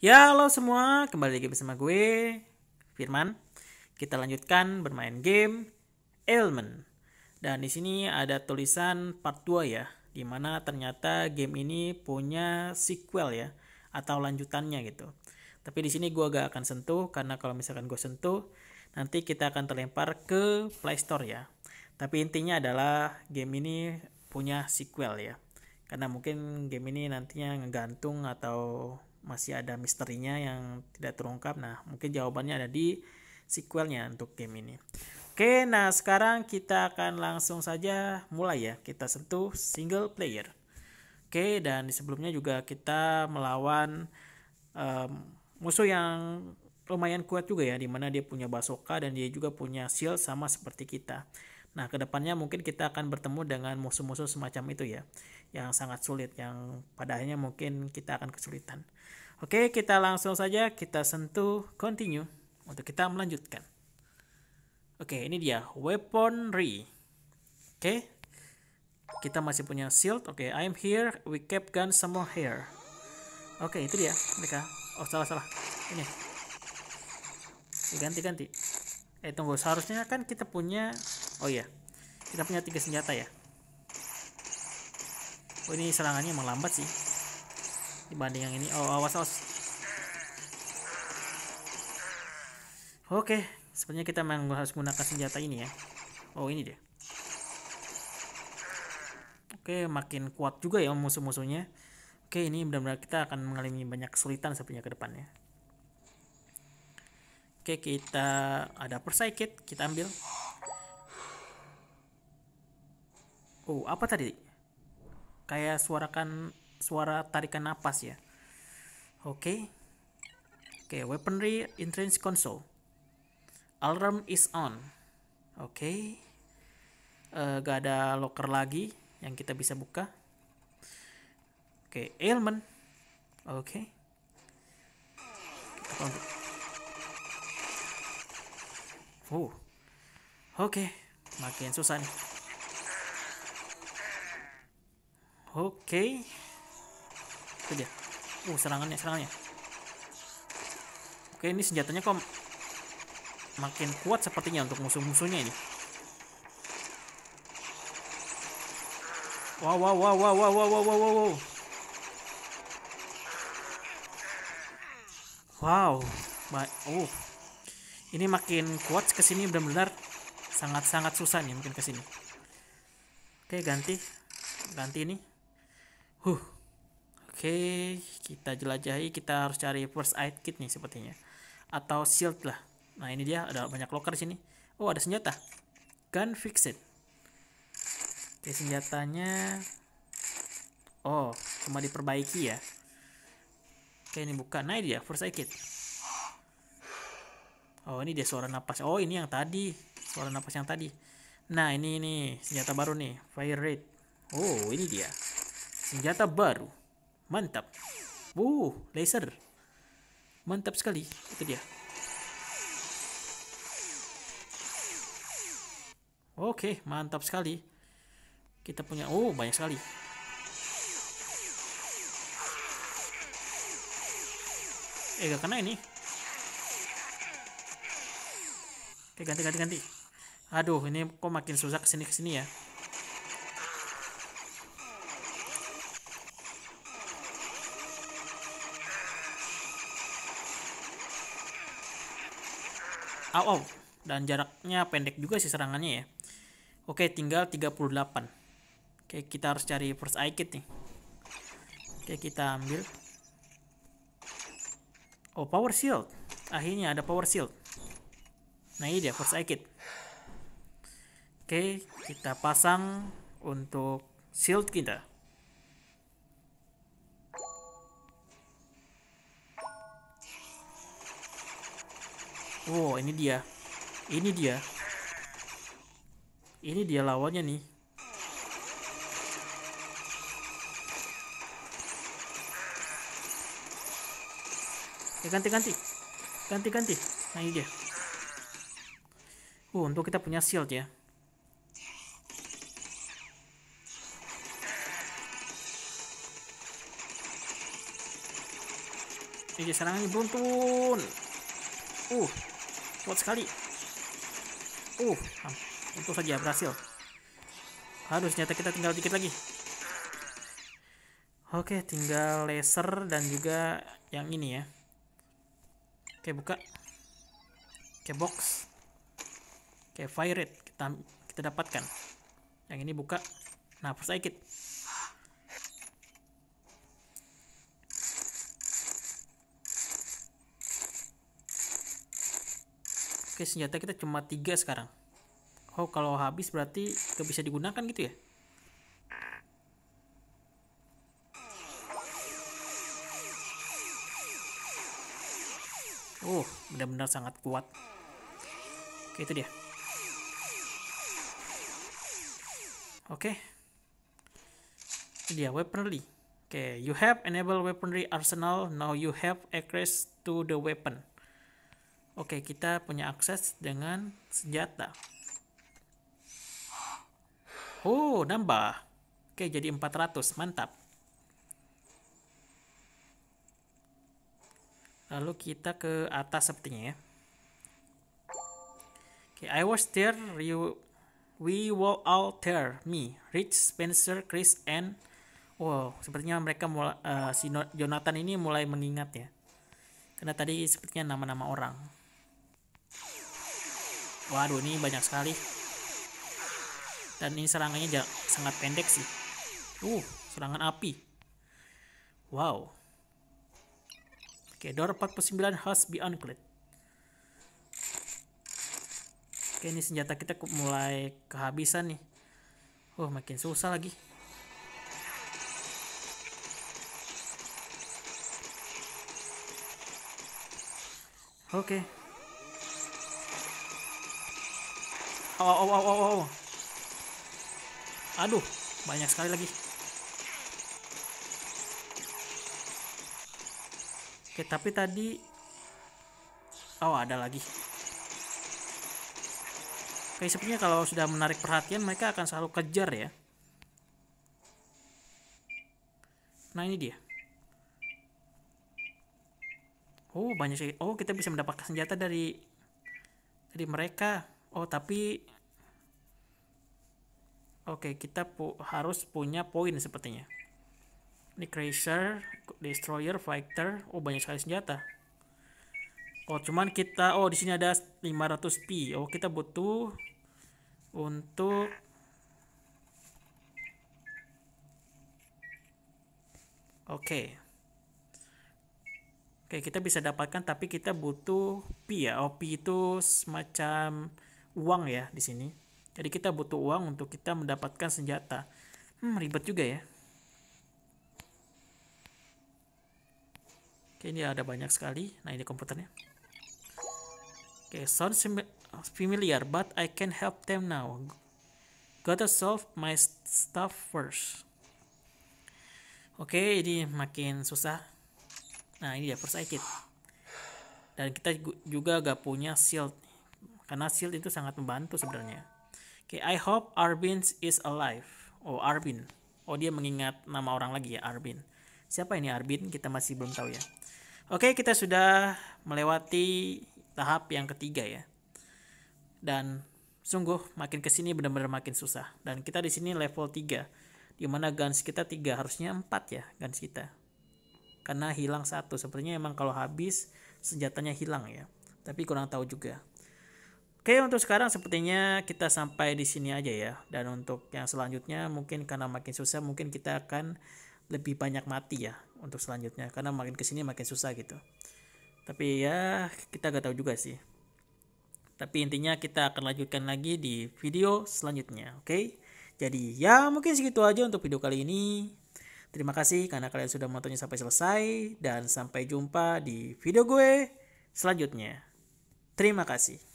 Ya halo semua, kembali lagi bersama gue Firman. Kita lanjutkan bermain game Element. Dan di sini ada tulisan part 2 ya, dimana ternyata game ini punya sequel ya atau lanjutannya gitu. Tapi di sini gue gak akan sentuh karena kalau misalkan gue sentuh nanti kita akan terlempar ke Play Store ya. Tapi intinya adalah game ini punya sequel ya. Karena mungkin game ini nantinya ngegantung atau masih ada misterinya yang tidak terungkap. Nah, mungkin jawabannya ada di sequelnya untuk game ini. Oke, nah sekarang kita akan langsung saja mulai ya. Kita sentuh single player. Oke, dan di sebelumnya juga kita melawan um, musuh yang lumayan kuat juga ya, dimana dia punya basoka dan dia juga punya shield sama seperti kita. Nah, kedepannya mungkin kita akan bertemu dengan musuh-musuh semacam itu ya, yang sangat sulit, yang pada akhirnya mungkin kita akan kesulitan. Oke, kita langsung saja kita sentuh continue untuk kita melanjutkan. Oke, ini dia weaponry. Oke, kita masih punya shield. Oke, I'm here, we kept gun semua here. Oke, itu dia mereka. Oh, salah salah. Ini. Diganti-ganti. Eh, tunggu, seharusnya kan kita punya oh iya kita punya tiga senjata ya oh ini serangannya emang lambat sih dibanding yang ini oh awas awas oke sepertinya kita memang harus menggunakan senjata ini ya oh ini dia oke makin kuat juga ya musuh-musuhnya oke ini benar-benar kita akan mengalami banyak kesulitan sepertinya ke depannya Oke, kita ada persaikit, kita ambil. Oh, apa tadi? Kayak suarakan suara tarikan napas ya. Oke. Okay. Oke, okay, weaponry entrance console. Alarm is on. Oke. Okay. Uh, eh, gak ada locker lagi yang kita bisa buka. Oke, okay, ailment. Oke. Okay. Oh. Oke, okay. makin susah nih. oke Itu aja uh serangannya serangannya oke ini senjatanya kok makin kuat sepertinya untuk musuh-musuhnya ini wow wow wow wow wow wow wow wow wow wow baik oh ini makin kuat kesini benar-benar sangat-sangat susah nih mungkin kesini oke ganti ganti ini Huh. Oke, kita jelajahi. Kita harus cari first aid kit nih sepertinya. Atau shield lah. Nah, ini dia ada banyak locker di sini. Oh, ada senjata. Gun fixed. Oke, senjatanya Oh, cuma diperbaiki ya. Oke, ini bukan. Nah, ini dia first aid kit. Oh, ini dia suara napas. Oh, ini yang tadi. Suara napas yang tadi. Nah, ini ini senjata baru nih, fire rate. Oh, ini dia. Senjata baru. Mantap. Wuh, laser. Mantap sekali. Itu dia. Oke, mantap sekali. Kita punya, oh banyak sekali. Eh, gak kena ini. Oke, ganti, ganti, ganti. Aduh, ini kok makin susah kesini-kesini ya. Ah, oh. dan jaraknya pendek juga sih serangannya ya. Oke, tinggal 38. Oke, kita harus cari first aid kit nih. Oke, kita ambil. Oh, power shield. Akhirnya ada power shield. Nah, ini dia first aid kit. Oke, kita pasang untuk shield kita. Wow, ini dia. Ini dia. Ini dia lawannya nih. Ya, ganti-ganti. Ganti-ganti. Nah, ini dia. Uh, untuk kita punya shield ya. Ini dia serangannya beruntun. Uh, kuat sekali uh untuk saja berhasil Harusnya kita tinggal dikit lagi oke tinggal laser dan juga yang ini ya oke buka oke box oke fire rate kita kita dapatkan yang ini buka nah first aid kit Oke senjata kita cuma tiga sekarang. Oh kalau habis berarti gak bisa digunakan gitu ya? Oh benar-benar sangat kuat. Oke itu dia. Oke. Itu dia weaponry. Oke, you have enable weaponry arsenal. Now you have access to the weapon. Oke, kita punya akses dengan senjata. Oh, nambah. Oke, jadi 400. Mantap. Lalu kita ke atas sepertinya ya. Okay, I was there, you, we were all there, me, Rich, Spencer, Chris, and wow, sepertinya mereka mulai, uh, si Jonathan ini mulai mengingat ya, karena tadi sepertinya nama-nama orang. Waduh, ini banyak sekali. Dan ini serangannya sangat pendek sih. Uh, serangan api. Wow. Oke, okay, door 49 has be uncleared. Oke, okay, ini senjata kita mulai kehabisan nih. Oh, uh, makin susah lagi. Oke. Okay. Oh oh oh oh oh. Aduh, banyak sekali lagi. Oke, tapi tadi oh ada lagi. Oke, sepertinya kalau sudah menarik perhatian mereka akan selalu kejar ya. Nah, ini dia. Oh, banyak sih. Oh, kita bisa mendapatkan senjata dari dari mereka oh tapi oke okay, kita pu harus punya poin sepertinya ini cruiser destroyer fighter oh banyak sekali senjata oh cuman kita oh di sini ada 500 p oh kita butuh untuk oke okay. Oke, okay, kita bisa dapatkan tapi kita butuh P ya. OP oh, itu semacam uang ya di sini. Jadi kita butuh uang untuk kita mendapatkan senjata. Hmm, ribet juga ya. Oke, ini ada banyak sekali. Nah, ini komputernya. Oke, sound familiar, but I can help them now. Gotta solve my stuff first. Oke, ini makin susah. Nah, ini dia first aid kit. Dan kita juga gak punya shield karena shield itu sangat membantu sebenarnya. Oke, okay, I hope Arbin is alive. Oh, Arbin. Oh, dia mengingat nama orang lagi ya, Arbin. Siapa ini Arbin? Kita masih belum tahu ya. Oke, okay, kita sudah melewati tahap yang ketiga ya. Dan sungguh makin kesini benar-benar makin susah. Dan kita di sini level 3. Dimana guns kita 3, harusnya 4 ya guns kita. Karena hilang satu. Sepertinya emang kalau habis senjatanya hilang ya. Tapi kurang tahu juga. Oke, untuk sekarang sepertinya kita sampai di sini aja ya. Dan untuk yang selanjutnya mungkin karena makin susah mungkin kita akan lebih banyak mati ya untuk selanjutnya karena makin kesini makin susah gitu. Tapi ya kita gak tahu juga sih. Tapi intinya kita akan lanjutkan lagi di video selanjutnya, oke? Okay? Jadi ya mungkin segitu aja untuk video kali ini. Terima kasih karena kalian sudah menontonnya sampai selesai dan sampai jumpa di video gue selanjutnya. Terima kasih.